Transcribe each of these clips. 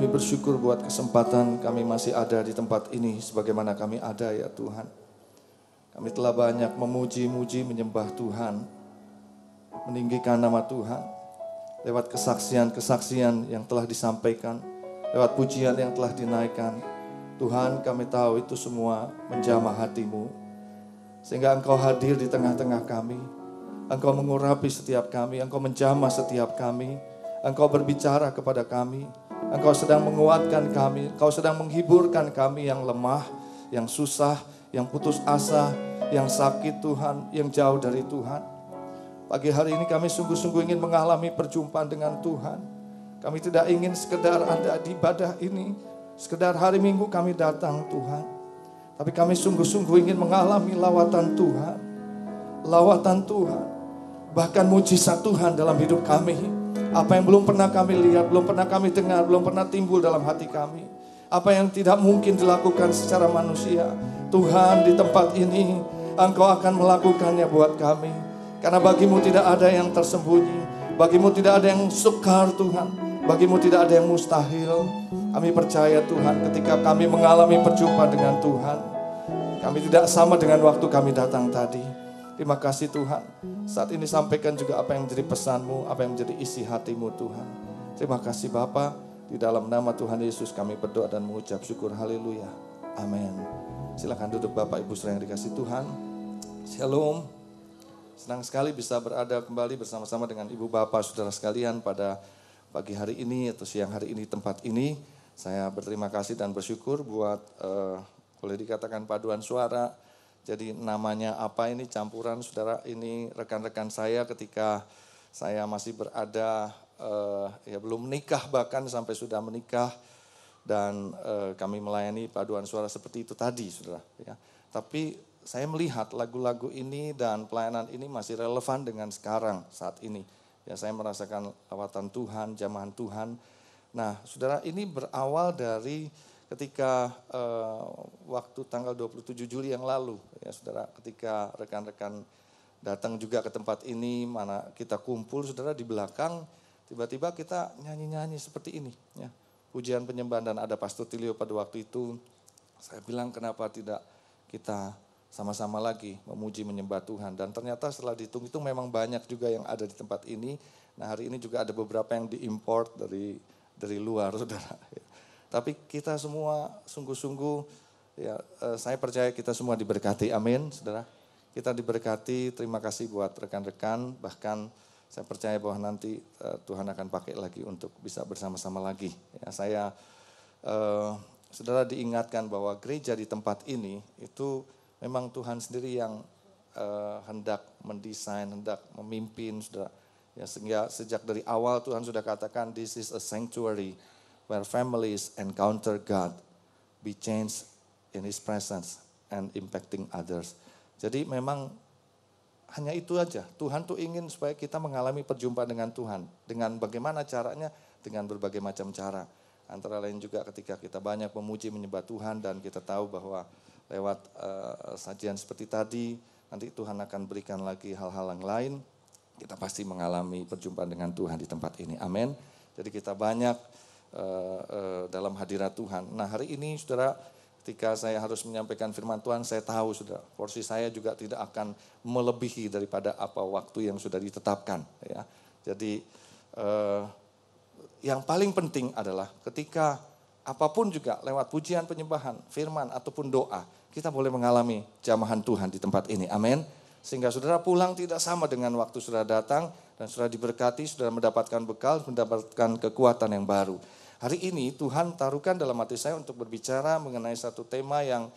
kami bersyukur buat kesempatan kami masih ada di tempat ini sebagaimana kami ada ya Tuhan. Kami telah banyak memuji-muji menyembah Tuhan, meninggikan nama Tuhan lewat kesaksian-kesaksian yang telah disampaikan, lewat pujian yang telah dinaikkan. Tuhan kami tahu itu semua menjamah hatimu. Sehingga engkau hadir di tengah-tengah kami. Engkau mengurapi setiap kami, engkau menjamah setiap kami. Engkau berbicara kepada kami Engkau sedang menguatkan kami, Engkau sedang menghiburkan kami yang lemah, yang susah, yang putus asa, yang sakit Tuhan, yang jauh dari Tuhan. Pagi hari ini kami sungguh-sungguh ingin mengalami perjumpaan dengan Tuhan. Kami tidak ingin sekedar ada di ibadah ini, sekedar hari Minggu kami datang Tuhan. Tapi kami sungguh-sungguh ingin mengalami lawatan Tuhan. Lawatan Tuhan, bahkan mujizat Tuhan dalam hidup kami apa yang belum pernah kami lihat, belum pernah kami dengar, belum pernah timbul dalam hati kami. Apa yang tidak mungkin dilakukan secara manusia. Tuhan di tempat ini Engkau akan melakukannya buat kami. Karena bagimu tidak ada yang tersembunyi. Bagimu tidak ada yang sukar Tuhan. Bagimu tidak ada yang mustahil. Kami percaya Tuhan ketika kami mengalami perjumpaan dengan Tuhan. Kami tidak sama dengan waktu kami datang tadi. Terima kasih Tuhan. Saat ini sampaikan juga apa yang menjadi pesanmu, apa yang menjadi isi hatimu Tuhan. Terima kasih Bapa. Di dalam nama Tuhan Yesus kami berdoa dan mengucap syukur. Haleluya. Amin. Silahkan duduk Bapak Ibu saudara yang dikasih Tuhan. Shalom. Senang sekali bisa berada kembali bersama-sama dengan Ibu Bapak saudara sekalian pada pagi hari ini atau siang hari ini tempat ini. Saya berterima kasih dan bersyukur buat uh, boleh dikatakan paduan suara jadi namanya apa ini campuran saudara ini rekan-rekan saya ketika saya masih berada uh, ya belum menikah bahkan sampai sudah menikah dan uh, kami melayani paduan suara seperti itu tadi saudara. Ya. Tapi saya melihat lagu-lagu ini dan pelayanan ini masih relevan dengan sekarang saat ini. Ya saya merasakan lawatan Tuhan, jamahan Tuhan. Nah saudara ini berawal dari ketika uh, waktu tanggal 27 Juli yang lalu ya saudara ketika rekan-rekan datang juga ke tempat ini mana kita kumpul saudara di belakang tiba-tiba kita nyanyi-nyanyi seperti ini ya pujian penyembahan dan ada Pastor Tilio pada waktu itu saya bilang kenapa tidak kita sama-sama lagi memuji menyembah Tuhan dan ternyata setelah dihitung itu memang banyak juga yang ada di tempat ini nah hari ini juga ada beberapa yang diimport dari dari luar saudara ya tapi kita semua sungguh-sungguh, ya eh, saya percaya kita semua diberkati. Amin, saudara. Kita diberkati. Terima kasih buat rekan-rekan. Bahkan saya percaya bahwa nanti eh, Tuhan akan pakai lagi untuk bisa bersama-sama lagi. Ya, saya, uh, saudara diingatkan bahwa gereja di tempat ini itu memang Tuhan sendiri yang uh, hendak mendesain, hendak memimpin, saudara. Ya, sehingga sejak dari awal Tuhan sudah katakan, this is a sanctuary where families encounter God, be changed in His presence and impacting others. Jadi memang hanya itu aja. Tuhan tuh ingin supaya kita mengalami perjumpaan dengan Tuhan. Dengan bagaimana caranya? Dengan berbagai macam cara. Antara lain juga ketika kita banyak memuji menyembah Tuhan dan kita tahu bahwa lewat uh, sajian seperti tadi nanti Tuhan akan berikan lagi hal-hal yang lain. Kita pasti mengalami perjumpaan dengan Tuhan di tempat ini. Amin. Jadi kita banyak Eh, eh, dalam hadirat Tuhan. Nah hari ini saudara ketika saya harus menyampaikan firman Tuhan saya tahu sudah, porsi saya juga tidak akan melebihi daripada apa waktu yang sudah ditetapkan ya. Jadi eh, yang paling penting adalah ketika apapun juga lewat pujian penyembahan, firman ataupun doa kita boleh mengalami jamahan Tuhan di tempat ini. Amin. Sehingga saudara pulang tidak sama dengan waktu saudara datang dan saudara diberkati, saudara mendapatkan bekal, mendapatkan kekuatan yang baru. Hari ini Tuhan taruhkan dalam hati saya untuk berbicara mengenai satu tema yang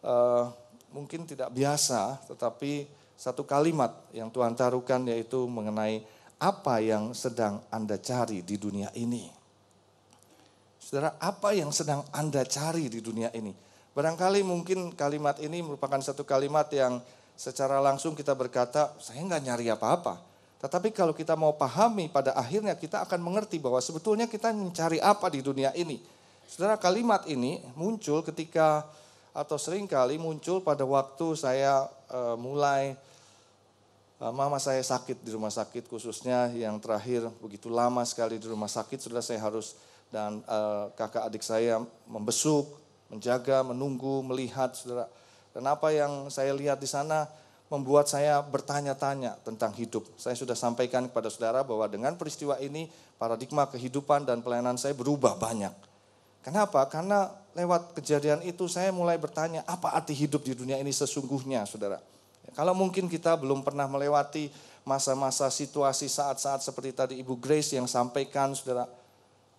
uh, mungkin tidak biasa, tetapi satu kalimat yang Tuhan taruhkan yaitu mengenai apa yang sedang Anda cari di dunia ini. Saudara, apa yang sedang Anda cari di dunia ini? Barangkali mungkin kalimat ini merupakan satu kalimat yang secara langsung kita berkata, saya nggak nyari apa-apa. Tetapi kalau kita mau pahami pada akhirnya kita akan mengerti bahwa sebetulnya kita mencari apa di dunia ini. Saudara kalimat ini muncul ketika atau seringkali muncul pada waktu saya e, mulai e, mama saya sakit di rumah sakit khususnya yang terakhir begitu lama sekali di rumah sakit sudah saya harus dan e, kakak adik saya membesuk, menjaga, menunggu, melihat saudara. Dan apa yang saya lihat di sana membuat saya bertanya-tanya tentang hidup. Saya sudah sampaikan kepada saudara bahwa dengan peristiwa ini paradigma kehidupan dan pelayanan saya berubah banyak. Kenapa? Karena lewat kejadian itu saya mulai bertanya apa arti hidup di dunia ini sesungguhnya, saudara. Kalau mungkin kita belum pernah melewati masa-masa situasi saat-saat seperti tadi Ibu Grace yang sampaikan, saudara,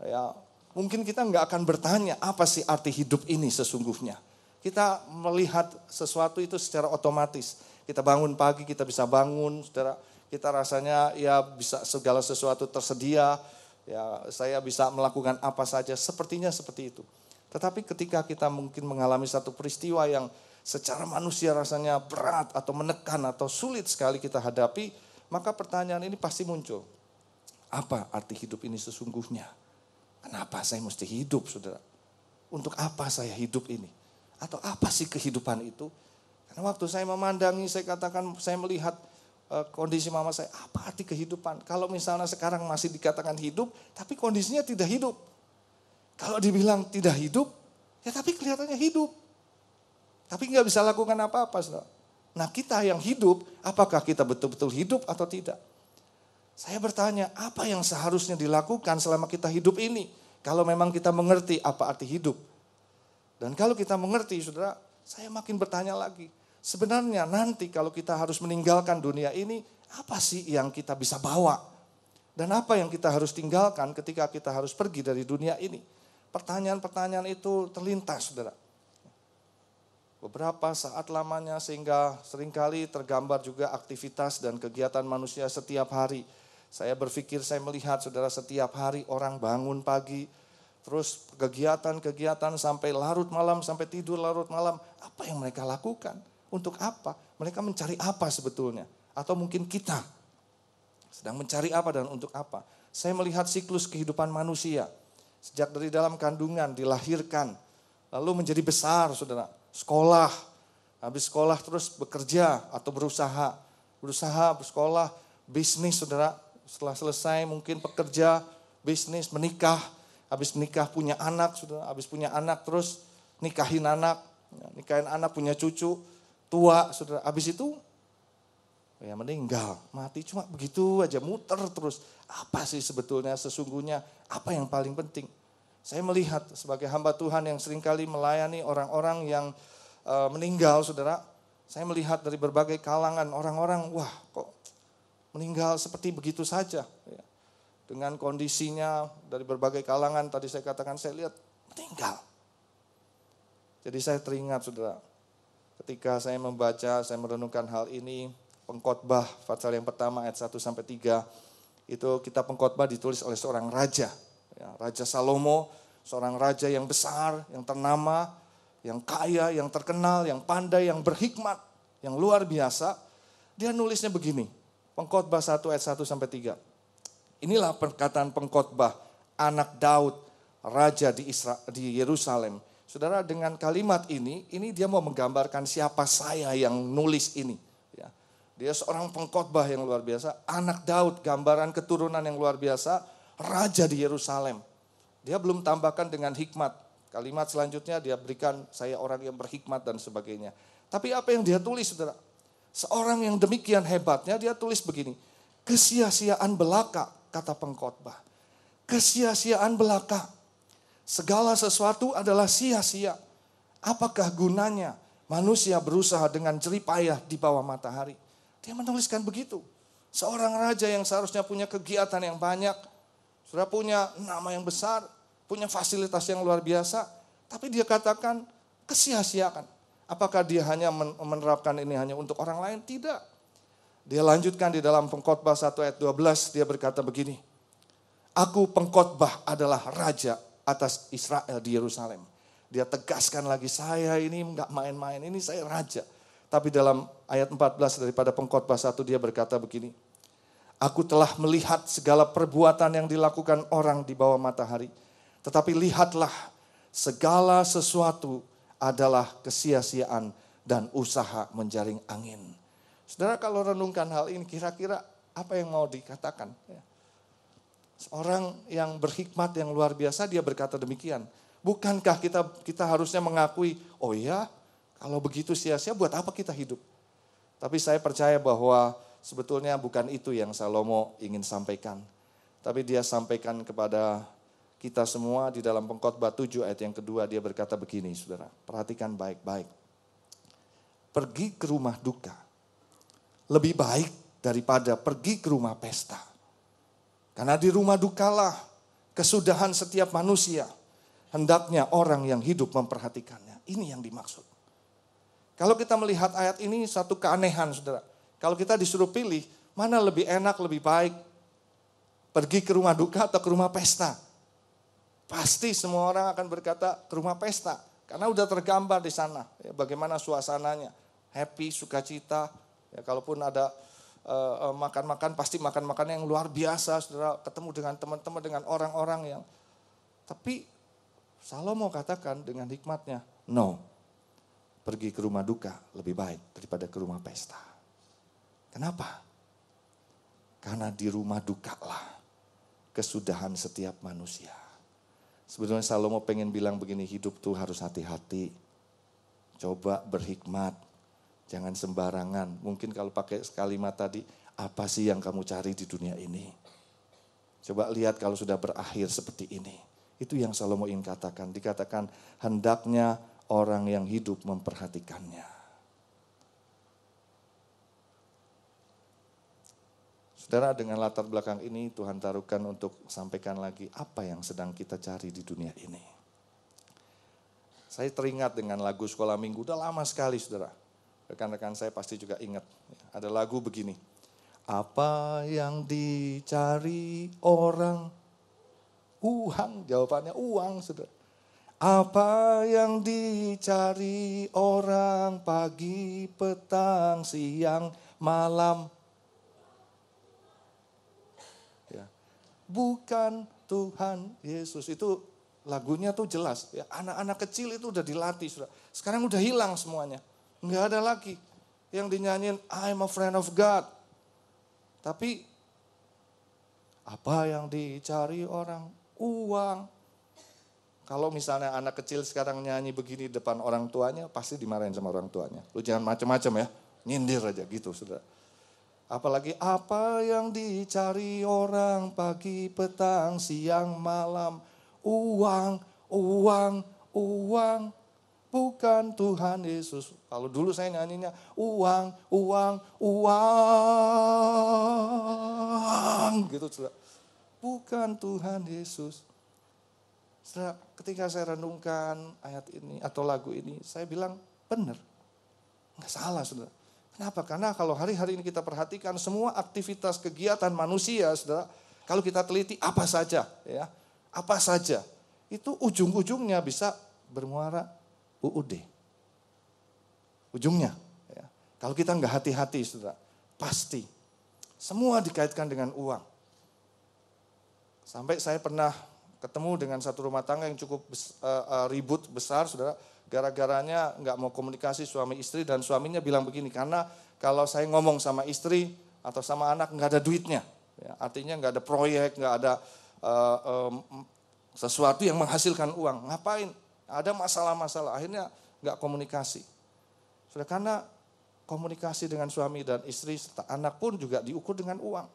ya mungkin kita nggak akan bertanya apa sih arti hidup ini sesungguhnya. Kita melihat sesuatu itu secara otomatis kita bangun pagi, kita bisa bangun, saudara, kita rasanya ya bisa segala sesuatu tersedia, ya saya bisa melakukan apa saja, sepertinya seperti itu. Tetapi ketika kita mungkin mengalami satu peristiwa yang secara manusia rasanya berat atau menekan atau sulit sekali kita hadapi, maka pertanyaan ini pasti muncul. Apa arti hidup ini sesungguhnya? Kenapa saya mesti hidup, saudara? Untuk apa saya hidup ini? Atau apa sih kehidupan itu? Karena waktu saya memandangi, saya katakan, saya melihat eh, kondisi mama saya, apa arti kehidupan? Kalau misalnya sekarang masih dikatakan hidup, tapi kondisinya tidak hidup. Kalau dibilang tidak hidup, ya tapi kelihatannya hidup. Tapi nggak bisa lakukan apa-apa, saudara. Nah kita yang hidup, apakah kita betul-betul hidup atau tidak? Saya bertanya, apa yang seharusnya dilakukan selama kita hidup ini? Kalau memang kita mengerti apa arti hidup. Dan kalau kita mengerti, saudara, saya makin bertanya lagi sebenarnya nanti kalau kita harus meninggalkan dunia ini, apa sih yang kita bisa bawa? Dan apa yang kita harus tinggalkan ketika kita harus pergi dari dunia ini? Pertanyaan-pertanyaan itu terlintas, saudara. Beberapa saat lamanya sehingga seringkali tergambar juga aktivitas dan kegiatan manusia setiap hari. Saya berpikir saya melihat saudara setiap hari orang bangun pagi, terus kegiatan-kegiatan sampai larut malam, sampai tidur larut malam. Apa yang mereka lakukan? Untuk apa? Mereka mencari apa sebetulnya? Atau mungkin kita sedang mencari apa dan untuk apa? Saya melihat siklus kehidupan manusia. Sejak dari dalam kandungan, dilahirkan, lalu menjadi besar, saudara. Sekolah, habis sekolah terus bekerja atau berusaha. Berusaha, bersekolah, bisnis, saudara. Setelah selesai mungkin pekerja, bisnis, menikah. Habis menikah punya anak, saudara. Habis punya anak terus nikahin anak, nikahin anak punya cucu tua, saudara. Habis itu ya meninggal, mati cuma begitu aja muter terus. Apa sih sebetulnya sesungguhnya apa yang paling penting? Saya melihat sebagai hamba Tuhan yang seringkali melayani orang-orang yang e, meninggal, saudara. Saya melihat dari berbagai kalangan orang-orang, wah kok meninggal seperti begitu saja. Ya. Dengan kondisinya dari berbagai kalangan, tadi saya katakan saya lihat meninggal. Jadi saya teringat saudara, Ketika saya membaca, saya merenungkan hal ini, pengkhotbah pasal yang pertama ayat 1 sampai 3 itu kita pengkhotbah ditulis oleh seorang raja, ya, Raja Salomo, seorang raja yang besar, yang ternama, yang kaya, yang terkenal, yang pandai, yang berhikmat, yang luar biasa. Dia nulisnya begini, pengkhotbah 1 ayat 1 sampai 3. Inilah perkataan pengkhotbah anak Daud, raja di Israel di Yerusalem Saudara dengan kalimat ini, ini dia mau menggambarkan siapa saya yang nulis ini. Ya. Dia seorang pengkhotbah yang luar biasa, anak Daud, gambaran keturunan yang luar biasa, raja di Yerusalem. Dia belum tambahkan dengan hikmat. Kalimat selanjutnya dia berikan saya orang yang berhikmat dan sebagainya. Tapi apa yang dia tulis saudara? Seorang yang demikian hebatnya dia tulis begini. Kesia-siaan belaka kata pengkhotbah. Kesia-siaan belaka. Segala sesuatu adalah sia-sia. Apakah gunanya manusia berusaha dengan jeripayah di bawah matahari? Dia menuliskan begitu. Seorang raja yang seharusnya punya kegiatan yang banyak, sudah punya nama yang besar, punya fasilitas yang luar biasa, tapi dia katakan kesia-siakan. Apakah dia hanya menerapkan ini hanya untuk orang lain? Tidak. Dia lanjutkan di dalam pengkhotbah 1 ayat 12, dia berkata begini, Aku pengkhotbah adalah raja atas Israel di Yerusalem. Dia tegaskan lagi, saya ini nggak main-main, ini saya raja. Tapi dalam ayat 14 daripada pengkhotbah 1 dia berkata begini, Aku telah melihat segala perbuatan yang dilakukan orang di bawah matahari. Tetapi lihatlah, segala sesuatu adalah kesia-siaan dan usaha menjaring angin. Saudara kalau renungkan hal ini, kira-kira apa yang mau dikatakan? Ya. Seorang yang berhikmat yang luar biasa dia berkata demikian. Bukankah kita kita harusnya mengakui, oh ya kalau begitu sia-sia buat apa kita hidup? Tapi saya percaya bahwa sebetulnya bukan itu yang Salomo ingin sampaikan. Tapi dia sampaikan kepada kita semua di dalam pengkhotbah 7 ayat yang kedua dia berkata begini saudara. Perhatikan baik-baik. Pergi ke rumah duka. Lebih baik daripada pergi ke rumah pesta. Karena di rumah dukalah kesudahan setiap manusia. Hendaknya orang yang hidup memperhatikannya. Ini yang dimaksud. Kalau kita melihat ayat ini satu keanehan saudara. Kalau kita disuruh pilih, mana lebih enak, lebih baik. Pergi ke rumah duka atau ke rumah pesta. Pasti semua orang akan berkata ke rumah pesta. Karena udah tergambar di sana ya, bagaimana suasananya. Happy, sukacita. Ya, kalaupun ada Eh, eh, makan-makan, pasti makan-makan yang luar biasa, saudara ketemu dengan teman-teman, dengan orang-orang yang. Tapi Salomo katakan dengan hikmatnya, no, pergi ke rumah duka lebih baik daripada ke rumah pesta. Kenapa? Karena di rumah duka lah kesudahan setiap manusia. Sebenarnya Salomo pengen bilang begini, hidup tuh harus hati-hati. Coba berhikmat, Jangan sembarangan. Mungkin kalau pakai kalimat tadi, apa sih yang kamu cari di dunia ini? Coba lihat kalau sudah berakhir seperti ini. Itu yang Salomo ingin katakan. Dikatakan hendaknya orang yang hidup memperhatikannya. Saudara dengan latar belakang ini Tuhan taruhkan untuk sampaikan lagi apa yang sedang kita cari di dunia ini. Saya teringat dengan lagu sekolah minggu, udah lama sekali saudara rekan-rekan saya pasti juga ingat. Ada lagu begini. Apa yang dicari orang? Uang, jawabannya uang, sudah. Apa yang dicari orang pagi, petang, siang, malam? Ya. Bukan Tuhan Yesus itu lagunya tuh jelas anak ya. anak-anak kecil itu udah dilatih sudah sekarang udah hilang semuanya Nggak ada lagi yang dinyanyiin I'm a friend of God. Tapi apa yang dicari orang? Uang. Kalau misalnya anak kecil sekarang nyanyi begini depan orang tuanya, pasti dimarahin sama orang tuanya. Lu jangan macam-macam ya, nyindir aja gitu saudara. Apalagi apa yang dicari orang pagi, petang, siang, malam. Uang, uang, uang. Bukan Tuhan Yesus. Kalau dulu saya nyanyinya uang, uang, uang. Gitu sudah. Bukan Tuhan Yesus. Setelah ketika saya renungkan ayat ini atau lagu ini, saya bilang benar. Enggak salah sudah. Kenapa? Karena kalau hari-hari ini kita perhatikan semua aktivitas kegiatan manusia, saudara, kalau kita teliti apa saja, ya, apa saja, itu ujung-ujungnya bisa bermuara UUD. Ujungnya, ya, kalau kita nggak hati-hati, saudara, pasti semua dikaitkan dengan uang. Sampai saya pernah ketemu dengan satu rumah tangga yang cukup eh, eh, ribut besar, saudara. Gara-garanya nggak mau komunikasi suami istri dan suaminya bilang begini, karena kalau saya ngomong sama istri atau sama anak nggak ada duitnya, ya, artinya nggak ada proyek, nggak ada uh, um, sesuatu yang menghasilkan uang. Ngapain? Ada masalah-masalah, akhirnya nggak komunikasi. Sudah karena komunikasi dengan suami dan istri serta anak pun juga diukur dengan uang.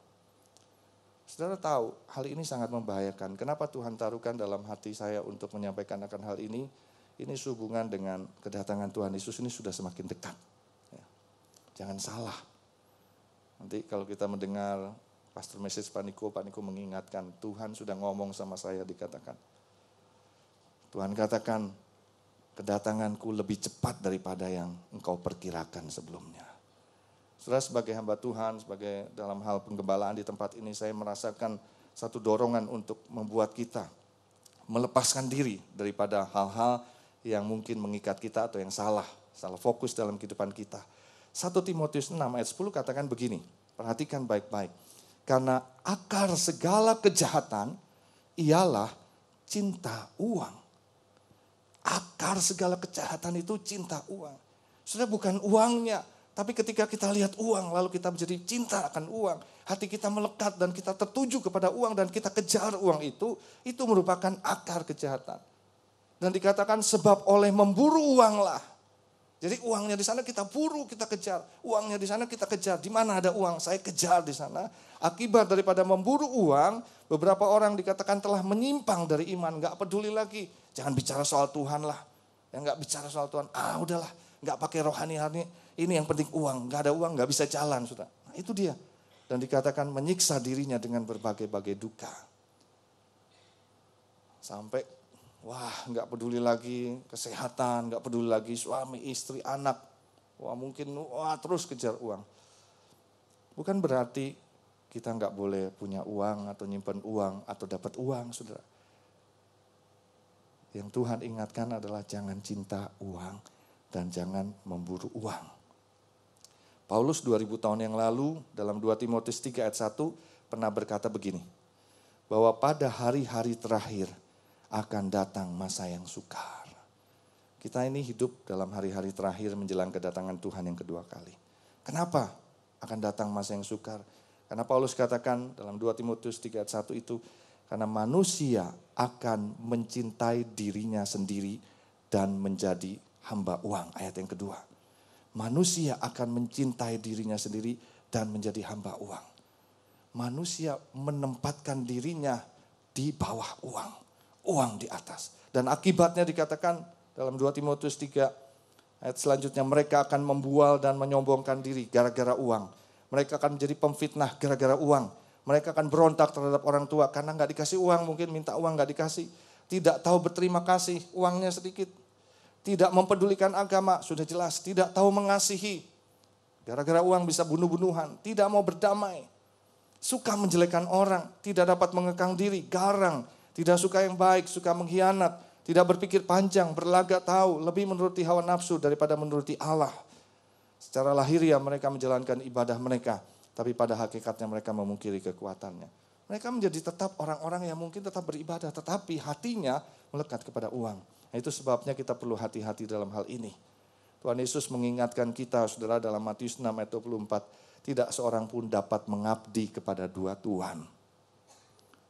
Saudara tahu, hal ini sangat membahayakan. Kenapa Tuhan taruhkan dalam hati saya untuk menyampaikan akan hal ini? Ini sehubungan dengan kedatangan Tuhan Yesus ini sudah semakin dekat. Ya. Jangan salah. Nanti kalau kita mendengar pastor message Pak Niko, Pak Niko mengingatkan, Tuhan sudah ngomong sama saya dikatakan. Tuhan katakan, kedatanganku lebih cepat daripada yang engkau perkirakan sebelumnya. Setelah sebagai hamba Tuhan, sebagai dalam hal penggembalaan di tempat ini, saya merasakan satu dorongan untuk membuat kita melepaskan diri daripada hal-hal yang mungkin mengikat kita atau yang salah, salah fokus dalam kehidupan kita. 1 Timotius 6 ayat 10 katakan begini, perhatikan baik-baik. Karena akar segala kejahatan ialah cinta uang akar segala kejahatan itu cinta uang. Sudah bukan uangnya, tapi ketika kita lihat uang lalu kita menjadi cinta akan uang, hati kita melekat dan kita tertuju kepada uang dan kita kejar uang itu, itu merupakan akar kejahatan. Dan dikatakan sebab oleh memburu uanglah. Jadi uangnya di sana kita buru, kita kejar. Uangnya di sana kita kejar. Di mana ada uang? Saya kejar di sana. Akibat daripada memburu uang, beberapa orang dikatakan telah menyimpang dari iman, nggak peduli lagi Jangan bicara soal Tuhan lah. Yang nggak bicara soal Tuhan, ah udahlah, nggak pakai rohani hari ini yang penting uang, nggak ada uang nggak bisa jalan sudah. Nah, itu dia. Dan dikatakan menyiksa dirinya dengan berbagai-bagai duka. Sampai wah nggak peduli lagi kesehatan, nggak peduli lagi suami, istri, anak. Wah mungkin wah terus kejar uang. Bukan berarti kita nggak boleh punya uang atau nyimpan uang atau dapat uang, saudara yang Tuhan ingatkan adalah jangan cinta uang dan jangan memburu uang. Paulus 2000 tahun yang lalu dalam 2 Timotius 3 ayat 1 pernah berkata begini, bahwa pada hari-hari terakhir akan datang masa yang sukar. Kita ini hidup dalam hari-hari terakhir menjelang kedatangan Tuhan yang kedua kali. Kenapa akan datang masa yang sukar? Karena Paulus katakan dalam 2 Timotius 3 ayat 1 itu, karena manusia akan mencintai dirinya sendiri dan menjadi hamba uang. Ayat yang kedua. Manusia akan mencintai dirinya sendiri dan menjadi hamba uang. Manusia menempatkan dirinya di bawah uang. Uang di atas. Dan akibatnya dikatakan dalam 2 Timotius 3 ayat selanjutnya mereka akan membual dan menyombongkan diri gara-gara uang. Mereka akan menjadi pemfitnah gara-gara uang mereka akan berontak terhadap orang tua karena nggak dikasih uang, mungkin minta uang nggak dikasih. Tidak tahu berterima kasih, uangnya sedikit. Tidak mempedulikan agama, sudah jelas. Tidak tahu mengasihi. Gara-gara uang bisa bunuh-bunuhan. Tidak mau berdamai. Suka menjelekan orang, tidak dapat mengekang diri, garang. Tidak suka yang baik, suka mengkhianat. Tidak berpikir panjang, berlagak tahu. Lebih menuruti hawa nafsu daripada menuruti Allah. Secara lahiriah mereka menjalankan ibadah mereka tapi pada hakikatnya mereka memungkiri kekuatannya. Mereka menjadi tetap orang-orang yang mungkin tetap beribadah, tetapi hatinya melekat kepada uang. Nah, itu sebabnya kita perlu hati-hati dalam hal ini. Tuhan Yesus mengingatkan kita, saudara, dalam Matius 6 ayat 24, tidak seorang pun dapat mengabdi kepada dua Tuhan.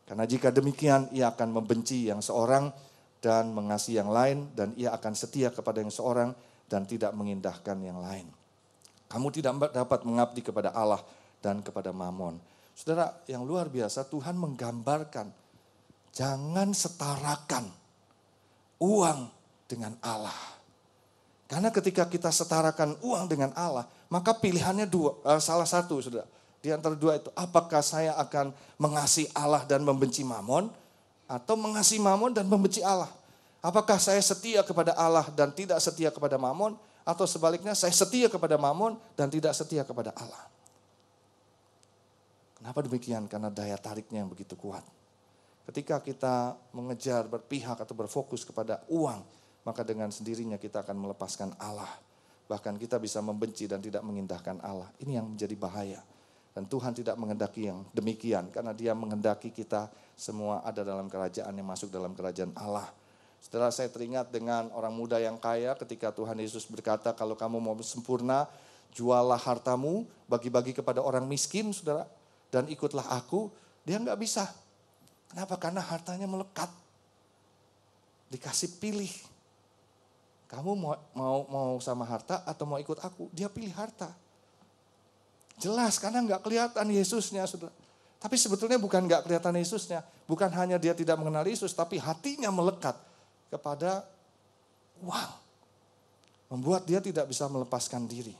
Karena jika demikian, ia akan membenci yang seorang dan mengasihi yang lain, dan ia akan setia kepada yang seorang dan tidak mengindahkan yang lain. Kamu tidak dapat mengabdi kepada Allah dan kepada mamon. Saudara, yang luar biasa Tuhan menggambarkan jangan setarakan uang dengan Allah. Karena ketika kita setarakan uang dengan Allah, maka pilihannya dua, eh, salah satu Saudara. Di antara dua itu, apakah saya akan mengasihi Allah dan membenci mamon atau mengasihi mamon dan membenci Allah? Apakah saya setia kepada Allah dan tidak setia kepada Mamon, atau sebaliknya, saya setia kepada Mamon dan tidak setia kepada Allah? Kenapa demikian? Karena daya tariknya yang begitu kuat. Ketika kita mengejar, berpihak atau berfokus kepada uang, maka dengan sendirinya kita akan melepaskan Allah. Bahkan kita bisa membenci dan tidak mengindahkan Allah. Ini yang menjadi bahaya. Dan Tuhan tidak mengendaki yang demikian karena dia mengendaki kita semua ada dalam kerajaan yang masuk dalam kerajaan Allah. Setelah saya teringat dengan orang muda yang kaya ketika Tuhan Yesus berkata kalau kamu mau sempurna jualah hartamu bagi-bagi kepada orang miskin saudara dan ikutlah aku, dia nggak bisa. Kenapa? Karena hartanya melekat. Dikasih pilih. Kamu mau, mau mau sama harta atau mau ikut aku? Dia pilih harta. Jelas karena nggak kelihatan Yesusnya, Tapi sebetulnya bukan nggak kelihatan Yesusnya, bukan hanya dia tidak mengenal Yesus, tapi hatinya melekat kepada uang. Membuat dia tidak bisa melepaskan diri.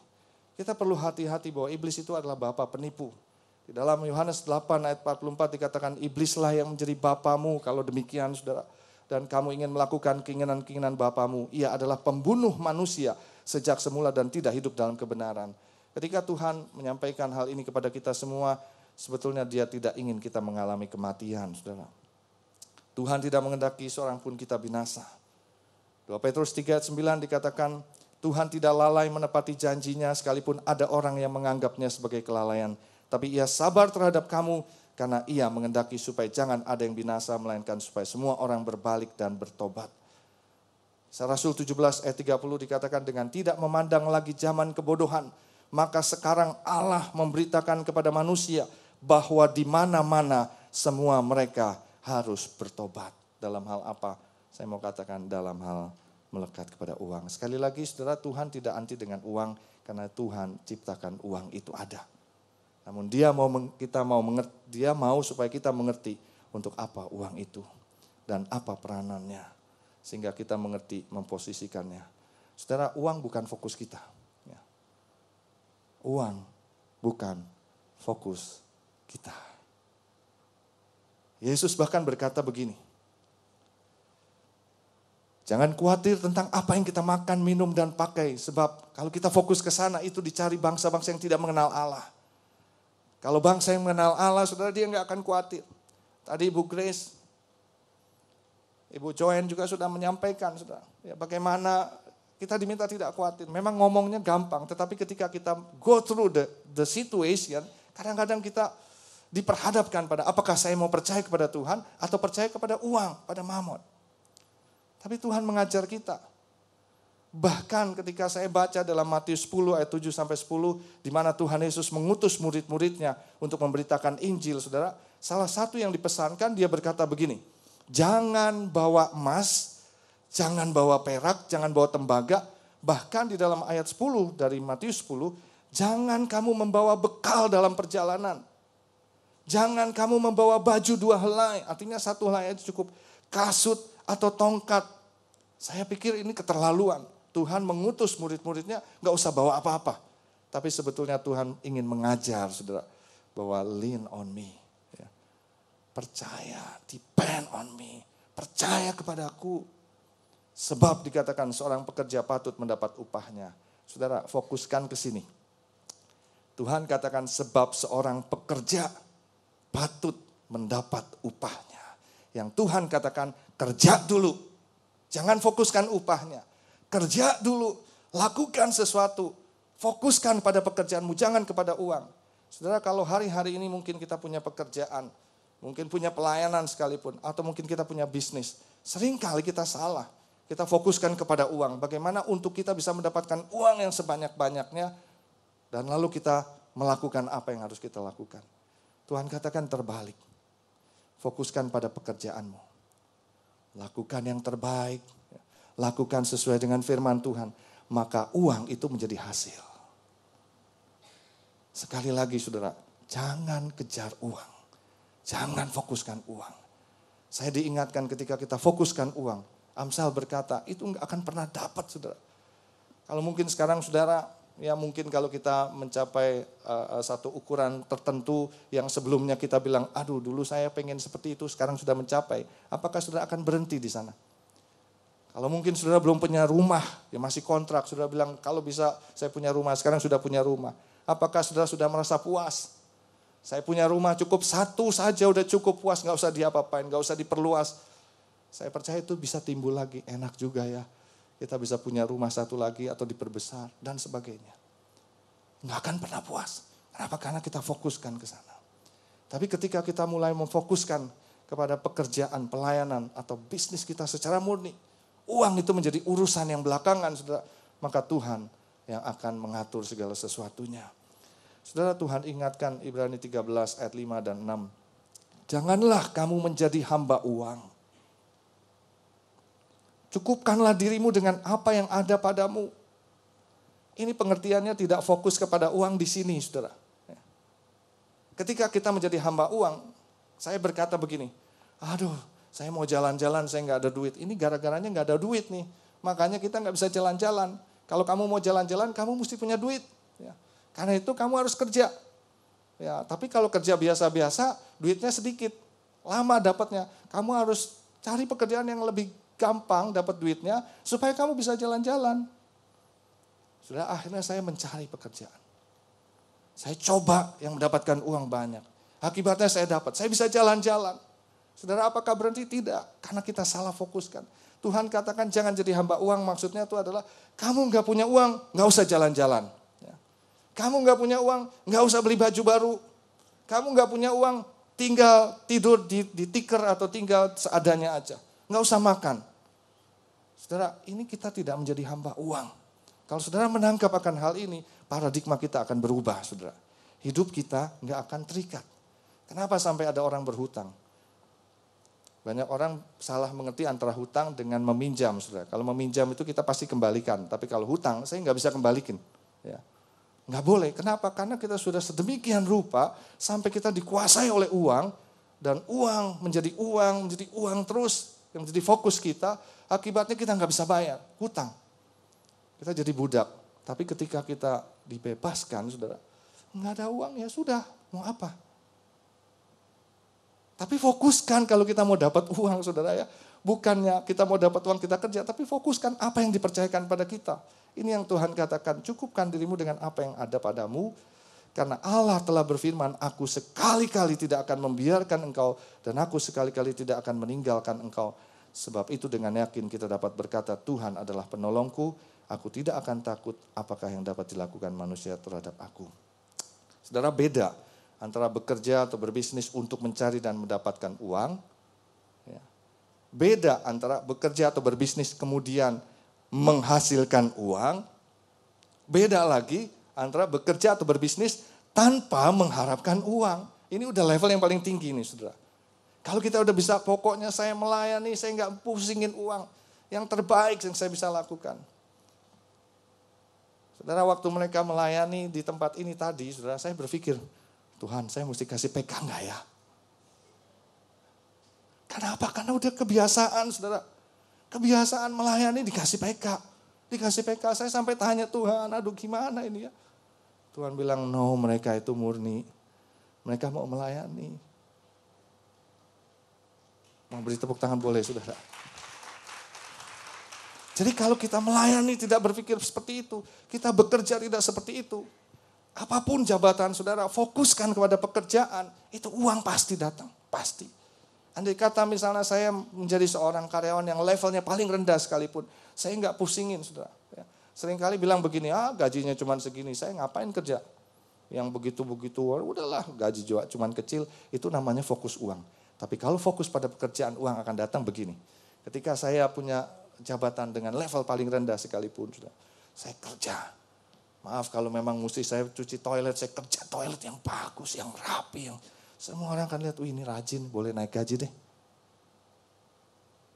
Kita perlu hati-hati bahwa iblis itu adalah bapak penipu. Di dalam Yohanes 8 ayat 44 dikatakan iblislah yang menjadi bapamu kalau demikian Saudara dan kamu ingin melakukan keinginan-keinginan bapamu. Ia adalah pembunuh manusia sejak semula dan tidak hidup dalam kebenaran. Ketika Tuhan menyampaikan hal ini kepada kita semua, sebetulnya dia tidak ingin kita mengalami kematian, Saudara. Tuhan tidak mengendaki seorang pun kita binasa. 2 Petrus 3 ayat 9 dikatakan, Tuhan tidak lalai menepati janjinya sekalipun ada orang yang menganggapnya sebagai kelalaian tapi ia sabar terhadap kamu karena ia mengendaki supaya jangan ada yang binasa melainkan supaya semua orang berbalik dan bertobat. Rasul 17 ayat 30 dikatakan dengan tidak memandang lagi zaman kebodohan, maka sekarang Allah memberitakan kepada manusia bahwa di mana-mana semua mereka harus bertobat. Dalam hal apa? Saya mau katakan dalam hal melekat kepada uang. Sekali lagi saudara Tuhan tidak anti dengan uang karena Tuhan ciptakan uang itu ada. Namun dia mau kita mau mengerti, dia mau supaya kita mengerti untuk apa uang itu dan apa peranannya sehingga kita mengerti memposisikannya. Saudara, uang bukan fokus kita. Ya. Uang bukan fokus kita. Yesus bahkan berkata begini. Jangan khawatir tentang apa yang kita makan, minum, dan pakai. Sebab kalau kita fokus ke sana itu dicari bangsa-bangsa yang tidak mengenal Allah kalau bangsa yang mengenal Allah, saudara dia nggak akan khawatir. Tadi Ibu Grace, Ibu Joen juga sudah menyampaikan, saudara. Ya, bagaimana kita diminta tidak khawatir. Memang ngomongnya gampang, tetapi ketika kita go through the, the situation, kadang-kadang kita diperhadapkan pada apakah saya mau percaya kepada Tuhan atau percaya kepada uang, pada mamon. Tapi Tuhan mengajar kita Bahkan ketika saya baca dalam Matius 10 ayat 7 sampai 10 di mana Tuhan Yesus mengutus murid-muridnya untuk memberitakan Injil, Saudara, salah satu yang dipesankan dia berkata begini, "Jangan bawa emas, jangan bawa perak, jangan bawa tembaga, bahkan di dalam ayat 10 dari Matius 10, jangan kamu membawa bekal dalam perjalanan. Jangan kamu membawa baju dua helai, artinya satu helai itu cukup kasut atau tongkat. Saya pikir ini keterlaluan. Tuhan mengutus murid-muridnya nggak usah bawa apa-apa. Tapi sebetulnya Tuhan ingin mengajar saudara bahwa lean on me. Ya. Percaya, depend on me. Percaya kepadaku. Sebab dikatakan seorang pekerja patut mendapat upahnya. Saudara fokuskan ke sini. Tuhan katakan sebab seorang pekerja patut mendapat upahnya. Yang Tuhan katakan kerja dulu. Jangan fokuskan upahnya Kerja dulu, lakukan sesuatu, fokuskan pada pekerjaanmu, jangan kepada uang. Saudara, kalau hari-hari ini mungkin kita punya pekerjaan, mungkin punya pelayanan sekalipun, atau mungkin kita punya bisnis, seringkali kita salah. Kita fokuskan kepada uang, bagaimana untuk kita bisa mendapatkan uang yang sebanyak-banyaknya, dan lalu kita melakukan apa yang harus kita lakukan. Tuhan katakan terbalik, fokuskan pada pekerjaanmu, lakukan yang terbaik, lakukan sesuai dengan firman Tuhan, maka uang itu menjadi hasil. Sekali lagi saudara, jangan kejar uang. Jangan fokuskan uang. Saya diingatkan ketika kita fokuskan uang, Amsal berkata, itu nggak akan pernah dapat saudara. Kalau mungkin sekarang saudara ya mungkin kalau kita mencapai uh, satu ukuran tertentu yang sebelumnya kita bilang, aduh dulu saya pengen seperti itu, sekarang sudah mencapai. Apakah saudara akan berhenti di sana? Kalau mungkin saudara belum punya rumah, ya masih kontrak, saudara bilang kalau bisa saya punya rumah, sekarang sudah punya rumah. Apakah saudara sudah merasa puas? Saya punya rumah cukup satu saja udah cukup puas, nggak usah diapa-apain, nggak usah diperluas. Saya percaya itu bisa timbul lagi, enak juga ya. Kita bisa punya rumah satu lagi atau diperbesar dan sebagainya. Nggak akan pernah puas. Kenapa? Karena kita fokuskan ke sana. Tapi ketika kita mulai memfokuskan kepada pekerjaan, pelayanan, atau bisnis kita secara murni, Uang itu menjadi urusan yang belakangan, saudara. Maka Tuhan yang akan mengatur segala sesuatunya. Saudara Tuhan ingatkan Ibrani 13 ayat 5 dan 6. Janganlah kamu menjadi hamba uang. Cukupkanlah dirimu dengan apa yang ada padamu. Ini pengertiannya tidak fokus kepada uang di sini, saudara. Ketika kita menjadi hamba uang, saya berkata begini, aduh saya mau jalan-jalan, saya nggak ada duit. Ini gara-garanya nggak ada duit nih. Makanya kita nggak bisa jalan-jalan. Kalau kamu mau jalan-jalan, kamu mesti punya duit. Ya. Karena itu kamu harus kerja. Ya, tapi kalau kerja biasa-biasa, duitnya sedikit. Lama dapatnya. Kamu harus cari pekerjaan yang lebih gampang dapat duitnya, supaya kamu bisa jalan-jalan. Sudah akhirnya saya mencari pekerjaan. Saya coba yang mendapatkan uang banyak. Akibatnya saya dapat, saya bisa jalan-jalan. Saudara apakah berhenti? Tidak, karena kita salah fokuskan. Tuhan katakan jangan jadi hamba uang, maksudnya itu adalah kamu nggak punya uang, nggak usah jalan-jalan. Ya. Kamu nggak punya uang, nggak usah beli baju baru. Kamu nggak punya uang, tinggal tidur di, di tikar atau tinggal seadanya aja. Nggak usah makan. Saudara, ini kita tidak menjadi hamba uang. Kalau saudara menangkap akan hal ini, paradigma kita akan berubah, saudara. Hidup kita nggak akan terikat. Kenapa sampai ada orang berhutang? Banyak orang salah mengerti antara hutang dengan meminjam, saudara. Kalau meminjam itu kita pasti kembalikan, tapi kalau hutang saya nggak bisa kembalikan. Ya. Nggak boleh. Kenapa? Karena kita sudah sedemikian rupa sampai kita dikuasai oleh uang dan uang menjadi uang menjadi uang terus yang menjadi fokus kita. Akibatnya kita nggak bisa bayar hutang. Kita jadi budak. Tapi ketika kita dibebaskan, saudara, nggak ada uang ya sudah mau apa? Tapi fokuskan kalau kita mau dapat uang, saudara ya. Bukannya kita mau dapat uang kita kerja, tapi fokuskan apa yang dipercayakan pada kita. Ini yang Tuhan katakan, cukupkan dirimu dengan apa yang ada padamu. Karena Allah telah berfirman, aku sekali-kali tidak akan membiarkan engkau dan aku sekali-kali tidak akan meninggalkan engkau. Sebab itu dengan yakin kita dapat berkata, Tuhan adalah penolongku, aku tidak akan takut apakah yang dapat dilakukan manusia terhadap aku. Saudara beda antara bekerja atau berbisnis untuk mencari dan mendapatkan uang. Ya. Beda antara bekerja atau berbisnis kemudian menghasilkan uang. Beda lagi antara bekerja atau berbisnis tanpa mengharapkan uang. Ini udah level yang paling tinggi nih saudara. Kalau kita udah bisa pokoknya saya melayani, saya nggak pusingin uang. Yang terbaik yang saya bisa lakukan. Saudara waktu mereka melayani di tempat ini tadi, saudara saya berpikir, Tuhan saya mesti kasih PK enggak ya? Kenapa? Karena udah kebiasaan saudara. Kebiasaan melayani dikasih PK. Dikasih PK saya sampai tanya Tuhan aduh gimana ini ya? Tuhan bilang no mereka itu murni. Mereka mau melayani. Mau beri tepuk tangan boleh saudara. Jadi kalau kita melayani tidak berpikir seperti itu, kita bekerja tidak seperti itu, apapun jabatan saudara, fokuskan kepada pekerjaan, itu uang pasti datang, pasti. Andai kata misalnya saya menjadi seorang karyawan yang levelnya paling rendah sekalipun, saya nggak pusingin saudara. Ya. Seringkali bilang begini, ah gajinya cuma segini, saya ngapain kerja? Yang begitu-begitu, udahlah gaji juga cuma kecil, itu namanya fokus uang. Tapi kalau fokus pada pekerjaan, uang akan datang begini. Ketika saya punya jabatan dengan level paling rendah sekalipun, sudah saya kerja Maaf kalau memang mesti saya cuci toilet, saya kerja toilet yang bagus, yang rapi. Yang... Semua orang akan lihat, wih ini rajin, boleh naik gaji deh.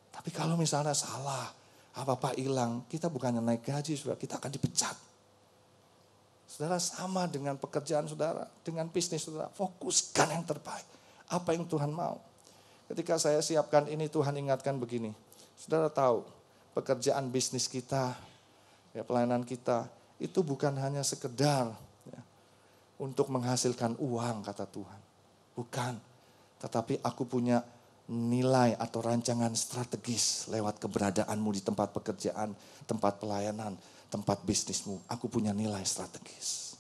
Tapi kalau misalnya salah, apa-apa hilang, kita bukannya naik gaji, saudara, kita akan dipecat. Saudara sama dengan pekerjaan saudara, dengan bisnis saudara, fokuskan yang terbaik. Apa yang Tuhan mau. Ketika saya siapkan ini, Tuhan ingatkan begini. Saudara tahu, pekerjaan bisnis kita, ya pelayanan kita, itu bukan hanya sekedar ya, untuk menghasilkan uang kata Tuhan. Bukan. Tetapi aku punya nilai atau rancangan strategis lewat keberadaanmu di tempat pekerjaan, tempat pelayanan, tempat bisnismu. Aku punya nilai strategis.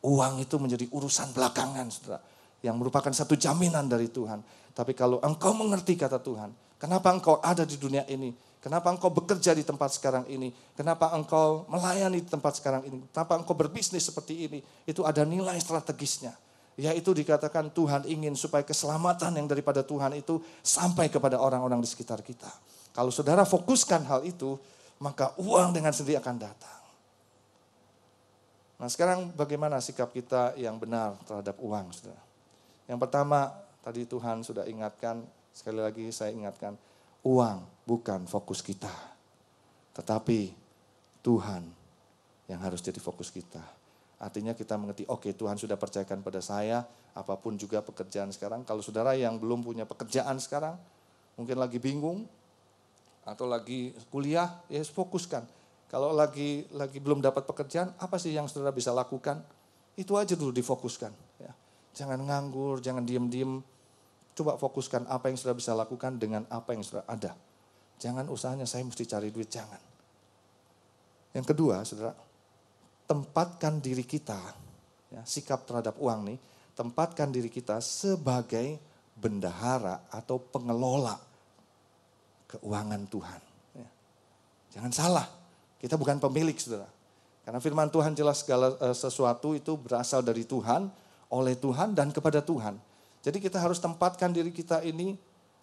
Uang itu menjadi urusan belakangan, saudara. Yang merupakan satu jaminan dari Tuhan. Tapi kalau engkau mengerti kata Tuhan, kenapa engkau ada di dunia ini? Kenapa engkau bekerja di tempat sekarang ini? Kenapa engkau melayani di tempat sekarang ini? Kenapa engkau berbisnis seperti ini? Itu ada nilai strategisnya. Yaitu dikatakan Tuhan ingin supaya keselamatan yang daripada Tuhan itu sampai kepada orang-orang di sekitar kita. Kalau saudara fokuskan hal itu, maka uang dengan sendiri akan datang. Nah sekarang bagaimana sikap kita yang benar terhadap uang? Saudara? Yang pertama, tadi Tuhan sudah ingatkan, sekali lagi saya ingatkan, uang bukan fokus kita. Tetapi Tuhan yang harus jadi fokus kita. Artinya kita mengerti, oke okay, Tuhan sudah percayakan pada saya, apapun juga pekerjaan sekarang. Kalau saudara yang belum punya pekerjaan sekarang, mungkin lagi bingung, atau lagi kuliah, ya fokuskan. Kalau lagi lagi belum dapat pekerjaan, apa sih yang saudara bisa lakukan? Itu aja dulu difokuskan. Ya. Jangan nganggur, jangan diem-diem Coba fokuskan apa yang sudah bisa lakukan dengan apa yang sudah ada. Jangan usahanya saya mesti cari duit, jangan. Yang kedua, saudara, tempatkan diri kita, ya, sikap terhadap uang nih, tempatkan diri kita sebagai bendahara atau pengelola keuangan Tuhan. Ya. Jangan salah, kita bukan pemilik saudara. Karena firman Tuhan jelas segala eh, sesuatu itu berasal dari Tuhan, oleh Tuhan dan kepada Tuhan. Jadi kita harus tempatkan diri kita ini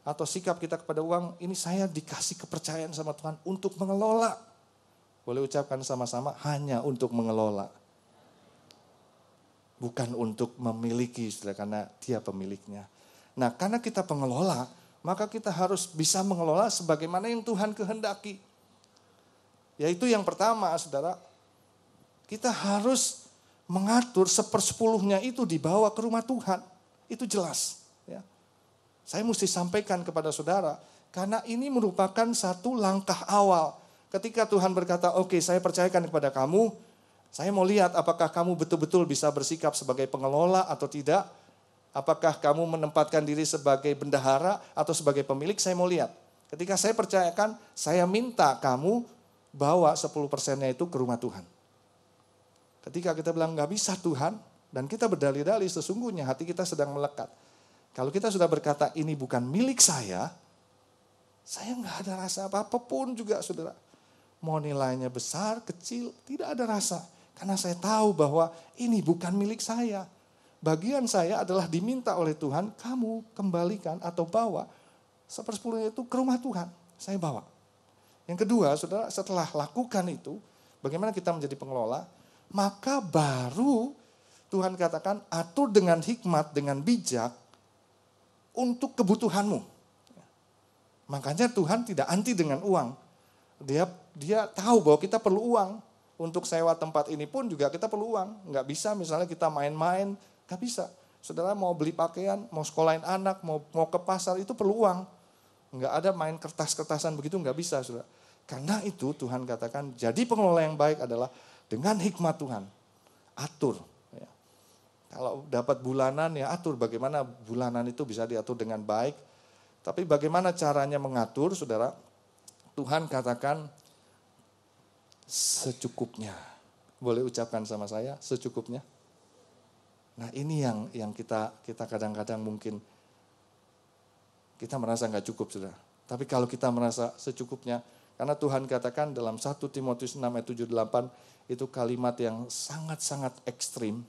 atau sikap kita kepada uang, ini saya dikasih kepercayaan sama Tuhan untuk mengelola. Boleh ucapkan sama-sama, hanya untuk mengelola. Bukan untuk memiliki, karena dia pemiliknya. Nah karena kita pengelola, maka kita harus bisa mengelola sebagaimana yang Tuhan kehendaki. Yaitu yang pertama, saudara, kita harus mengatur sepersepuluhnya itu dibawa ke rumah Tuhan. Itu jelas. Ya. Saya mesti sampaikan kepada saudara, karena ini merupakan satu langkah awal. Ketika Tuhan berkata, oke okay, saya percayakan kepada kamu, saya mau lihat apakah kamu betul-betul bisa bersikap sebagai pengelola atau tidak. Apakah kamu menempatkan diri sebagai bendahara atau sebagai pemilik, saya mau lihat. Ketika saya percayakan, saya minta kamu bawa 10 persennya itu ke rumah Tuhan. Ketika kita bilang nggak bisa Tuhan, dan kita berdalih-dalih sesungguhnya hati kita sedang melekat. Kalau kita sudah berkata ini bukan milik saya, saya nggak ada rasa apa-apa pun juga saudara. Mau nilainya besar, kecil, tidak ada rasa. Karena saya tahu bahwa ini bukan milik saya. Bagian saya adalah diminta oleh Tuhan, kamu kembalikan atau bawa sepersepuluhnya itu ke rumah Tuhan. Saya bawa. Yang kedua, saudara, setelah lakukan itu, bagaimana kita menjadi pengelola, maka baru Tuhan katakan atur dengan hikmat, dengan bijak untuk kebutuhanmu. Makanya Tuhan tidak anti dengan uang. Dia dia tahu bahwa kita perlu uang. Untuk sewa tempat ini pun juga kita perlu uang. Nggak bisa misalnya kita main-main, nggak bisa. Saudara mau beli pakaian, mau sekolahin anak, mau mau ke pasar itu perlu uang. Nggak ada main kertas-kertasan begitu nggak bisa, saudara. Karena itu Tuhan katakan jadi pengelola yang baik adalah dengan hikmat Tuhan. Atur, kalau dapat bulanan ya atur bagaimana bulanan itu bisa diatur dengan baik. Tapi bagaimana caranya mengatur saudara? Tuhan katakan secukupnya. Boleh ucapkan sama saya secukupnya? Nah ini yang yang kita kita kadang-kadang mungkin kita merasa nggak cukup saudara. Tapi kalau kita merasa secukupnya, karena Tuhan katakan dalam 1 Timotius 6 ayat 78 itu kalimat yang sangat-sangat ekstrim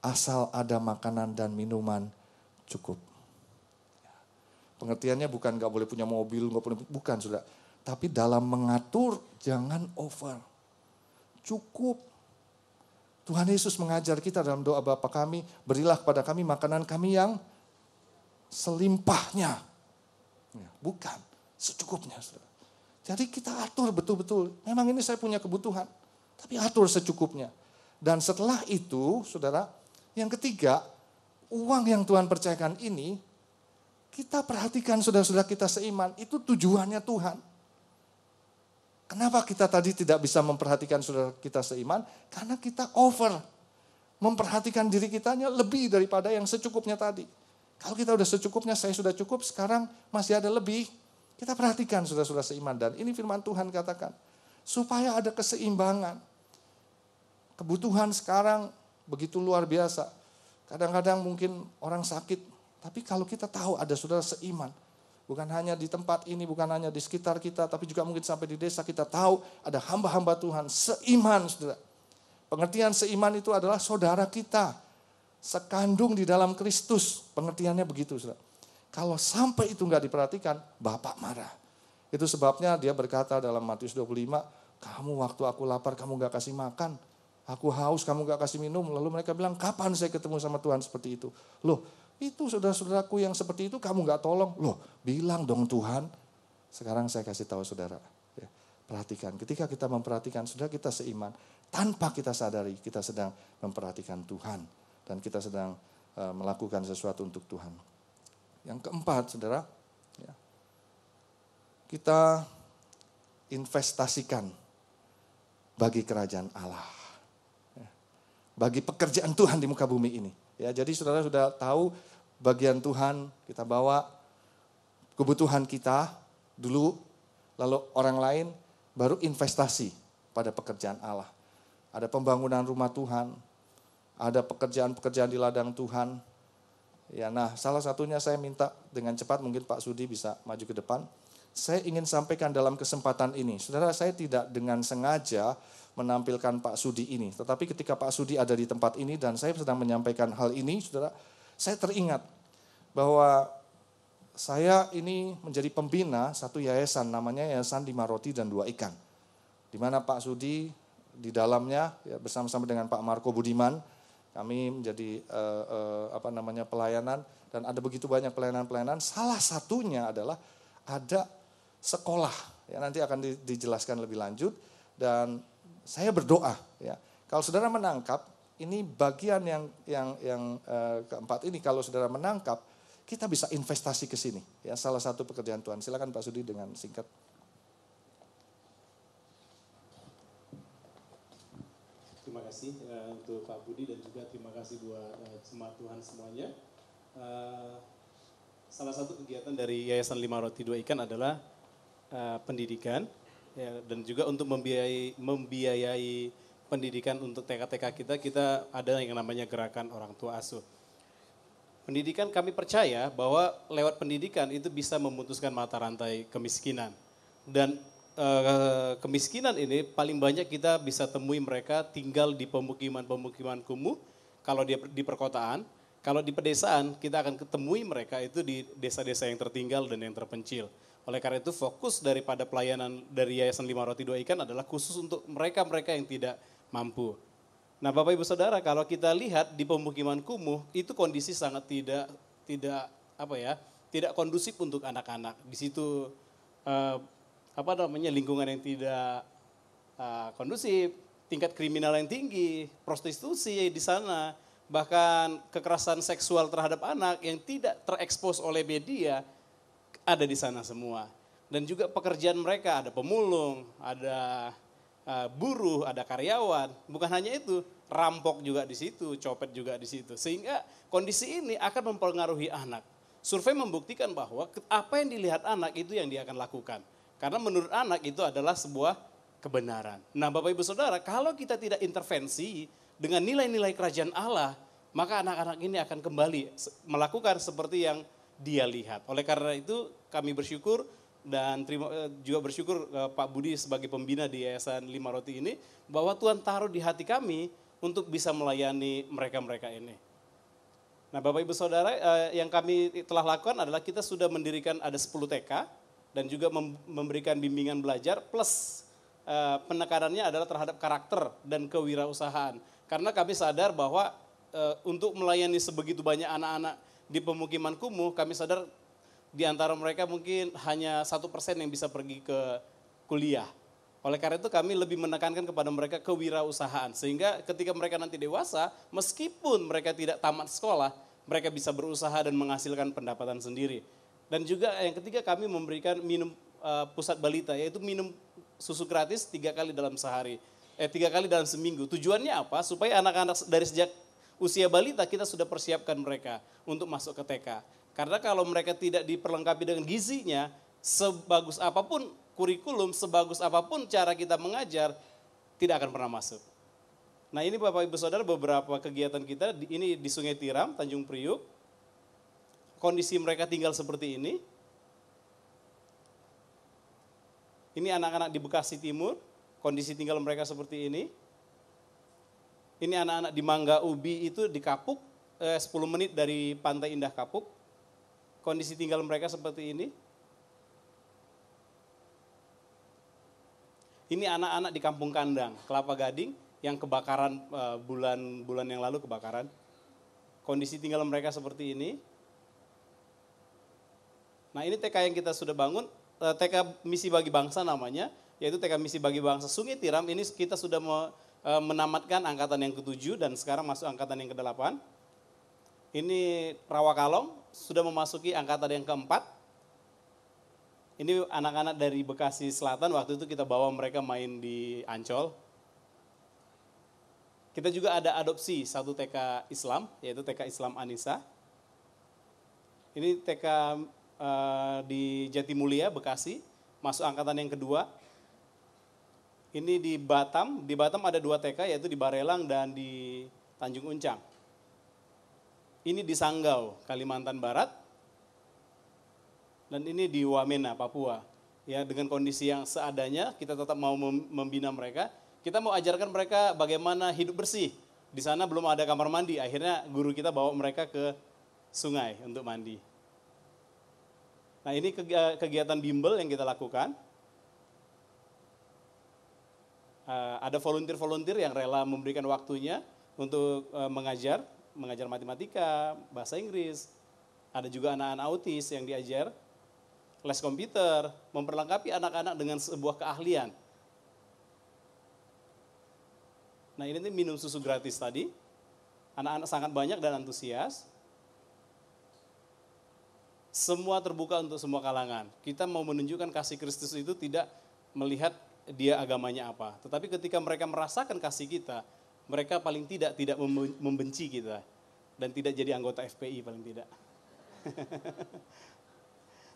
asal ada makanan dan minuman cukup. Pengertiannya bukan gak boleh punya mobil, gak boleh bukan sudah. Tapi dalam mengatur jangan over, cukup. Tuhan Yesus mengajar kita dalam doa Bapa kami, berilah kepada kami makanan kami yang selimpahnya. Ya, bukan, secukupnya. Saudara. Jadi kita atur betul-betul. Memang ini saya punya kebutuhan, tapi atur secukupnya. Dan setelah itu, saudara, yang ketiga, uang yang Tuhan percayakan ini, kita perhatikan saudara-saudara kita seiman, itu tujuannya Tuhan. Kenapa kita tadi tidak bisa memperhatikan saudara kita seiman? Karena kita over. Memperhatikan diri kitanya lebih daripada yang secukupnya tadi. Kalau kita sudah secukupnya, saya sudah cukup, sekarang masih ada lebih. Kita perhatikan saudara-saudara seiman. Dan ini firman Tuhan katakan. Supaya ada keseimbangan. Kebutuhan sekarang begitu luar biasa. Kadang-kadang mungkin orang sakit, tapi kalau kita tahu ada saudara seiman, bukan hanya di tempat ini, bukan hanya di sekitar kita, tapi juga mungkin sampai di desa kita tahu ada hamba-hamba Tuhan seiman, saudara. Pengertian seiman itu adalah saudara kita, sekandung di dalam Kristus. Pengertiannya begitu, saudara. Kalau sampai itu nggak diperhatikan, Bapak marah. Itu sebabnya dia berkata dalam Matius 25, kamu waktu aku lapar, kamu nggak kasih makan. Aku haus, kamu gak kasih minum. Lalu mereka bilang, kapan saya ketemu sama Tuhan seperti itu? Loh, itu saudara-saudaraku yang seperti itu kamu gak tolong. Loh, bilang dong Tuhan. Sekarang saya kasih tahu saudara. Ya, perhatikan, ketika kita memperhatikan saudara kita seiman. Tanpa kita sadari, kita sedang memperhatikan Tuhan. Dan kita sedang uh, melakukan sesuatu untuk Tuhan. Yang keempat, saudara. Ya, kita investasikan bagi kerajaan Allah bagi pekerjaan Tuhan di muka bumi ini. Ya, jadi saudara sudah tahu bagian Tuhan kita bawa kebutuhan kita dulu, lalu orang lain baru investasi pada pekerjaan Allah. Ada pembangunan rumah Tuhan, ada pekerjaan-pekerjaan di ladang Tuhan. Ya, nah salah satunya saya minta dengan cepat mungkin Pak Sudi bisa maju ke depan. Saya ingin sampaikan dalam kesempatan ini, saudara saya tidak dengan sengaja menampilkan Pak Sudi ini. Tetapi ketika Pak Sudi ada di tempat ini dan saya sedang menyampaikan hal ini, saudara, saya teringat bahwa saya ini menjadi pembina satu yayasan, namanya Yayasan Lima Roti dan Dua Ikan. Di mana Pak Sudi di dalamnya ya, bersama-sama dengan Pak Marco Budiman, kami menjadi uh, uh, apa namanya pelayanan dan ada begitu banyak pelayanan-pelayanan. Salah satunya adalah ada sekolah ya nanti akan dijelaskan lebih lanjut dan saya berdoa. Ya. Kalau saudara menangkap, ini bagian yang yang yang uh, keempat ini kalau saudara menangkap, kita bisa investasi ke sini. Ya, salah satu pekerjaan Tuhan. Silakan Pak Sudi dengan singkat. Terima kasih uh, untuk Pak Budi dan juga terima kasih buat uh, jemaat Tuhan semuanya. Uh, salah satu kegiatan dari Yayasan Lima Roti Dua Ikan adalah uh, pendidikan Ya, dan juga untuk membiayai, membiayai pendidikan untuk TK-TK kita, kita ada yang namanya gerakan orang tua asuh. Pendidikan kami percaya bahwa lewat pendidikan itu bisa memutuskan mata rantai kemiskinan. Dan eh, kemiskinan ini paling banyak kita bisa temui mereka tinggal di pemukiman-pemukiman kumuh, kalau dia di perkotaan, kalau di pedesaan kita akan ketemui mereka itu di desa-desa yang tertinggal dan yang terpencil. Oleh karena itu fokus daripada pelayanan dari Yayasan Lima Roti Dua Ikan adalah khusus untuk mereka-mereka yang tidak mampu. Nah Bapak Ibu Saudara kalau kita lihat di pemukiman kumuh itu kondisi sangat tidak tidak apa ya tidak kondusif untuk anak-anak. Di situ eh, apa namanya lingkungan yang tidak eh, kondusif, tingkat kriminal yang tinggi, prostitusi di sana, bahkan kekerasan seksual terhadap anak yang tidak terekspos oleh media ada di sana semua. Dan juga pekerjaan mereka, ada pemulung, ada eh, buruh, ada karyawan. Bukan hanya itu, rampok juga di situ, copet juga di situ. Sehingga kondisi ini akan mempengaruhi anak. Survei membuktikan bahwa apa yang dilihat anak itu yang dia akan lakukan. Karena menurut anak itu adalah sebuah kebenaran. Nah Bapak Ibu Saudara, kalau kita tidak intervensi dengan nilai-nilai kerajaan Allah, maka anak-anak ini akan kembali melakukan seperti yang dia lihat. Oleh karena itu kami bersyukur dan terima, eh, juga bersyukur eh, Pak Budi sebagai pembina di Yayasan Lima Roti ini bahwa Tuhan taruh di hati kami untuk bisa melayani mereka-mereka ini. Nah, Bapak Ibu Saudara, eh, yang kami telah lakukan adalah kita sudah mendirikan ada 10 TK dan juga memberikan bimbingan belajar plus penekanannya adalah terhadap karakter dan kewirausahaan. Karena kami sadar bahwa untuk melayani sebegitu banyak anak-anak di pemukiman kumuh kami sadar di antara mereka mungkin hanya satu persen yang bisa pergi ke kuliah. Oleh karena itu kami lebih menekankan kepada mereka kewirausahaan. Sehingga ketika mereka nanti dewasa, meskipun mereka tidak tamat sekolah, mereka bisa berusaha dan menghasilkan pendapatan sendiri. Dan juga yang ketiga kami memberikan minum uh, pusat balita, yaitu minum susu gratis tiga kali dalam sehari. Eh, tiga kali dalam seminggu. Tujuannya apa? Supaya anak-anak dari sejak usia balita kita sudah persiapkan mereka untuk masuk ke TK. Karena kalau mereka tidak diperlengkapi dengan gizinya, sebagus apapun kurikulum, sebagus apapun cara kita mengajar, tidak akan pernah masuk. Nah ini Bapak Ibu Saudara beberapa kegiatan kita, ini di Sungai Tiram, Tanjung Priuk. Kondisi mereka tinggal seperti ini. Ini anak-anak di Bekasi Timur, kondisi tinggal mereka seperti ini ini anak-anak di Mangga Ubi itu di Kapuk, eh, 10 menit dari Pantai Indah Kapuk. Kondisi tinggal mereka seperti ini. Ini anak-anak di Kampung Kandang, Kelapa Gading, yang kebakaran bulan-bulan eh, yang lalu kebakaran. Kondisi tinggal mereka seperti ini. Nah ini TK yang kita sudah bangun, eh, TK Misi Bagi Bangsa namanya, yaitu TK Misi Bagi Bangsa Sungai Tiram, ini kita sudah me- Eh, menamatkan angkatan yang ketujuh dan sekarang masuk angkatan yang kedelapan. Ini Rawa Kalong sudah memasuki angkatan yang keempat. Ini anak-anak dari Bekasi Selatan waktu itu kita bawa mereka main di Ancol. Kita juga ada adopsi satu TK Islam yaitu TK Islam Anissa. Ini TK uh, eh, di Jatimulia Bekasi masuk angkatan yang kedua ini di Batam, di Batam ada dua TK yaitu di Barelang dan di Tanjung Uncang. Ini di Sanggau, Kalimantan Barat. Dan ini di Wamena, Papua. Ya, dengan kondisi yang seadanya kita tetap mau membina mereka. Kita mau ajarkan mereka bagaimana hidup bersih. Di sana belum ada kamar mandi, akhirnya guru kita bawa mereka ke sungai untuk mandi. Nah, ini kegiatan bimbel yang kita lakukan Eh, ada volunteer-volunteer yang rela memberikan waktunya untuk eh, mengajar, mengajar matematika, bahasa Inggris. Ada juga anak-anak autis yang diajar les komputer, memperlengkapi anak-anak dengan sebuah keahlian. Nah, ini minum susu gratis tadi. Anak-anak sangat banyak dan antusias. Semua terbuka untuk semua kalangan. Kita mau menunjukkan kasih Kristus itu tidak melihat dia agamanya apa. Tetapi ketika mereka merasakan kasih kita, mereka paling tidak tidak membenci kita dan tidak jadi anggota FPI paling tidak.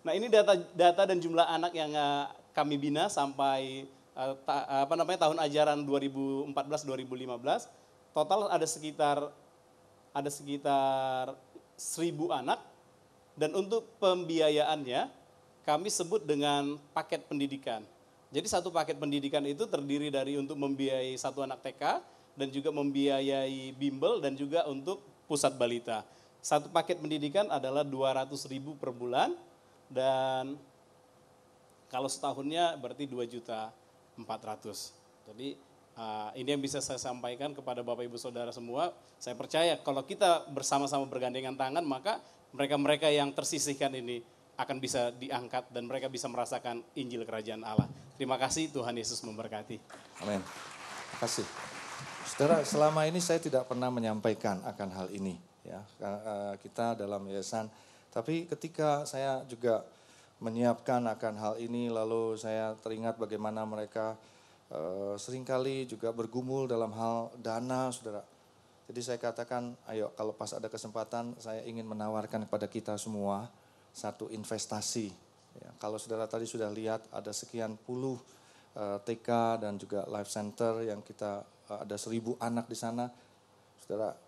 nah ini data data dan jumlah anak yang eh, kami bina sampai eh, eh, apa namanya tahun ajaran 2014-2015 total ada sekitar ada sekitar 1000 anak dan untuk pembiayaannya kami sebut dengan paket pendidikan. Jadi satu paket pendidikan itu terdiri dari untuk membiayai satu anak TK dan juga membiayai bimbel dan juga untuk pusat balita. Satu paket pendidikan adalah 200 ribu per bulan dan kalau setahunnya berarti 2 juta 400. Jadi ah, ini yang bisa saya sampaikan kepada Bapak Ibu Saudara semua. Saya percaya kalau kita bersama-sama bergandengan tangan maka mereka-mereka yang tersisihkan ini akan bisa diangkat dan mereka bisa merasakan Injil Kerajaan Allah. Terima kasih Tuhan Yesus memberkati. Amin. Terima kasih. Saudara, selama ini saya tidak pernah menyampaikan akan hal ini. ya eh, Kita dalam yayasan, tapi ketika saya juga menyiapkan akan hal ini, lalu saya teringat bagaimana mereka eh, seringkali juga bergumul dalam hal dana, saudara. Jadi saya katakan, ayo kalau pas ada kesempatan, saya ingin menawarkan kepada kita semua, satu investasi. Ya, kalau saudara tadi sudah lihat ada sekian puluh uh, eh, TK dan juga life center yang kita uh, ada seribu anak di sana, saudara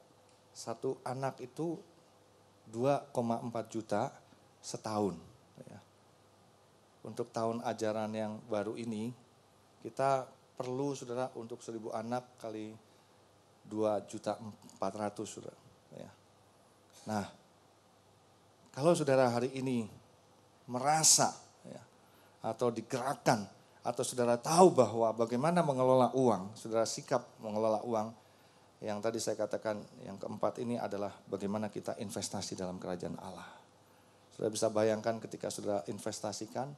satu anak itu 2,4 juta setahun. Ya. Untuk tahun ajaran yang baru ini, kita perlu saudara untuk seribu anak kali 2 juta 400 saudara. Ya. Nah, kalau saudara hari ini merasa ya, atau digerakkan atau saudara tahu bahwa bagaimana mengelola uang, saudara sikap mengelola uang yang tadi saya katakan yang keempat ini adalah bagaimana kita investasi dalam kerajaan Allah. Saudara bisa bayangkan ketika saudara investasikan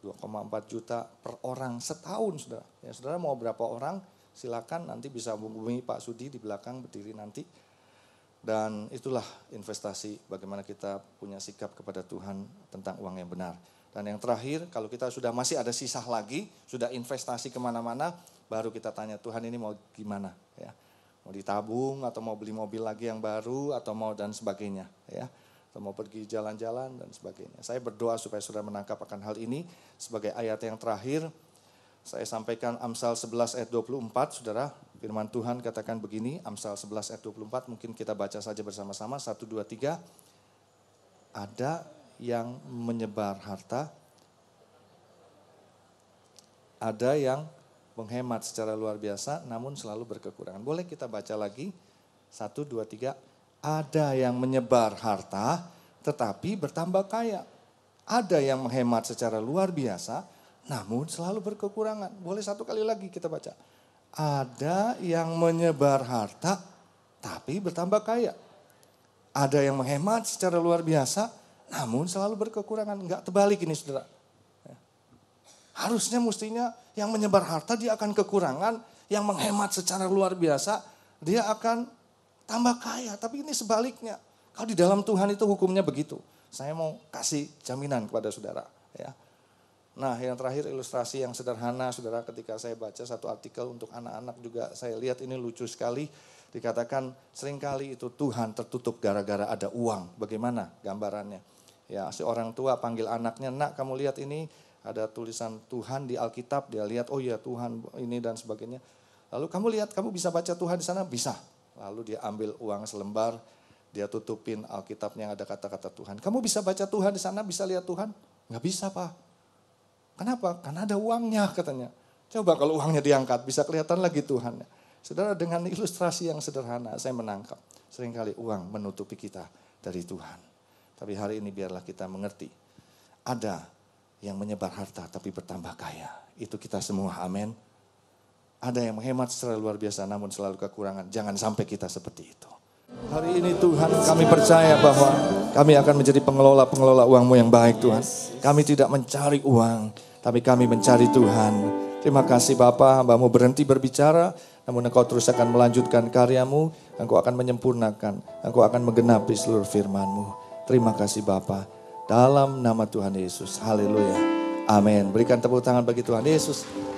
2,4 juta per orang setahun saudara. Ya saudara mau berapa orang silakan nanti bisa hubungi Pak Sudi di belakang berdiri nanti dan itulah investasi bagaimana kita punya sikap kepada Tuhan tentang uang yang benar. Dan yang terakhir, kalau kita sudah masih ada sisa lagi, sudah investasi kemana-mana, baru kita tanya Tuhan ini mau gimana, ya mau ditabung atau mau beli mobil lagi yang baru atau mau dan sebagainya, ya atau mau pergi jalan-jalan dan sebagainya. Saya berdoa supaya sudah menangkap akan hal ini sebagai ayat yang terakhir. Saya sampaikan Amsal 11 ayat 24, saudara, Firman Tuhan katakan begini, Amsal 11 ayat 24, mungkin kita baca saja bersama-sama, 1, 2, 3. Ada yang menyebar harta, ada yang menghemat secara luar biasa namun selalu berkekurangan. Boleh kita baca lagi? 1, dua, tiga. Ada yang menyebar harta tetapi bertambah kaya. Ada yang menghemat secara luar biasa namun selalu berkekurangan. Boleh satu kali lagi kita baca. Ada yang menyebar harta tapi bertambah kaya. Ada yang menghemat secara luar biasa namun selalu berkekurangan. Enggak terbalik ini saudara. Ya. Harusnya mestinya yang menyebar harta dia akan kekurangan, yang menghemat secara luar biasa dia akan tambah kaya. Tapi ini sebaliknya. Kalau di dalam Tuhan itu hukumnya begitu. Saya mau kasih jaminan kepada saudara. Ya. Nah, yang terakhir ilustrasi yang sederhana, saudara, ketika saya baca satu artikel untuk anak-anak juga saya lihat ini lucu sekali. Dikatakan seringkali itu Tuhan tertutup gara-gara ada uang. Bagaimana gambarannya? Ya, si orang tua panggil anaknya, nak kamu lihat ini ada tulisan Tuhan di Alkitab, dia lihat, oh ya Tuhan ini dan sebagainya. Lalu kamu lihat, kamu bisa baca Tuhan di sana? Bisa. Lalu dia ambil uang selembar, dia tutupin Alkitabnya yang ada kata-kata Tuhan. Kamu bisa baca Tuhan di sana, bisa lihat Tuhan? Nggak bisa, Pak. Kenapa? Karena ada uangnya katanya. Coba kalau uangnya diangkat, bisa kelihatan lagi Tuhan. Saudara dengan ilustrasi yang sederhana saya menangkap. Seringkali uang menutupi kita dari Tuhan. Tapi hari ini biarlah kita mengerti. Ada yang menyebar harta tapi bertambah kaya. Itu kita semua, amin. Ada yang menghemat secara luar biasa namun selalu kekurangan. Jangan sampai kita seperti itu. Hari ini Tuhan kami percaya bahwa kami akan menjadi pengelola-pengelola uangmu yang baik Tuhan. Kami tidak mencari uang, tapi kami mencari Tuhan. Terima kasih Bapak, Mbakmu berhenti berbicara, namun Engkau terus akan melanjutkan karyamu, Engkau akan menyempurnakan, Engkau akan menggenapi seluruh firmanmu. Terima kasih Bapak, dalam nama Tuhan Yesus. Haleluya. Amin. Berikan tepuk tangan bagi Tuhan Yesus.